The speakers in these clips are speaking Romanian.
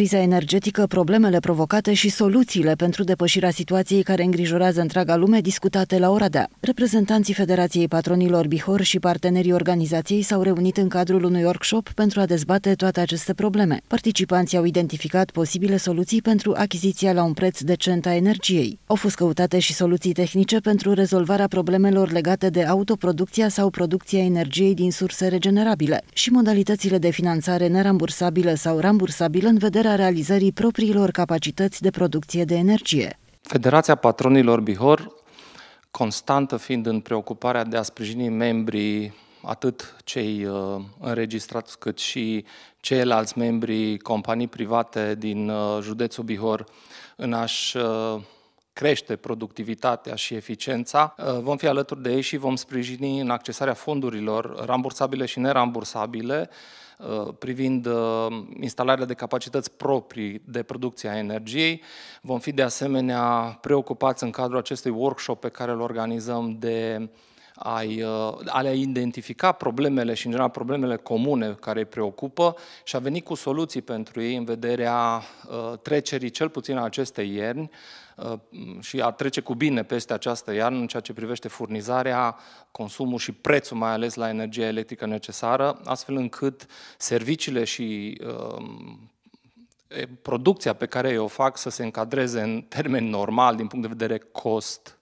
Criza energetică, problemele provocate și soluțiile pentru depășirea situației care îngrijorează întreaga lume discutate la Oradea. Reprezentanții Federației Patronilor Bihor și partenerii organizației s-au reunit în cadrul unui workshop pentru a dezbate toate aceste probleme. Participanții au identificat posibile soluții pentru achiziția la un preț decent a energiei. Au fost căutate și soluții tehnice pentru rezolvarea problemelor legate de autoproducția sau producția energiei din surse regenerabile și modalitățile de finanțare nerambursabilă sau rambursabilă în vederea vederea realizării propriilor capacități de producție de energie. Federația Patronilor Bihor, constantă fiind în preocuparea de a sprijini membrii atât cei uh, înregistrați cât și ceilalți membrii companii private din uh, județul Bihor în a-și uh, crește productivitatea și eficiența, uh, vom fi alături de ei și vom sprijini în accesarea fondurilor rambursabile și nerambursabile uh, privind uh, instalarea de capacități proprii de producție a energiei. Vom fi de asemenea preocupați în cadrul acestui workshop pe care îl organizăm de ai, uh, a le identifica problemele și, în general, problemele comune care îi preocupă și a venit cu soluții pentru ei în vederea uh, trecerii, cel puțin a acestei ierni, uh, și a trece cu bine peste această iarnă în ceea ce privește furnizarea, consumul și prețul mai ales la energia electrică necesară, astfel încât serviciile și producția pe care eu o fac să se încadreze în termeni normal din punct de vedere cost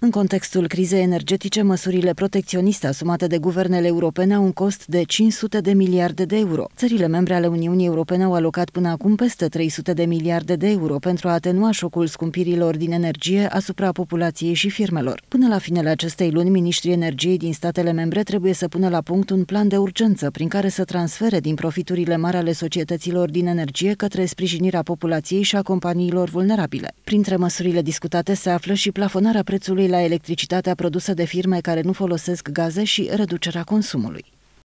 în contextul crizei energetice, măsurile protecționiste asumate de guvernele europene au un cost de 500 de miliarde de euro. Țările membre ale Uniunii Europene au alocat până acum peste 300 de miliarde de euro pentru a atenua șocul scumpirilor din energie asupra populației și firmelor. Până la finele acestei luni, ministrii energiei din statele membre trebuie să pună la punct un plan de urgență prin care să transfere din profiturile mari ale societăților din energie către sprijinirea populației și a companiilor vulnerabile. Printre măsurile discutate se află și plafonarea prețului la electricitatea produsă de firme care nu folosesc gaze și reducerea consumului.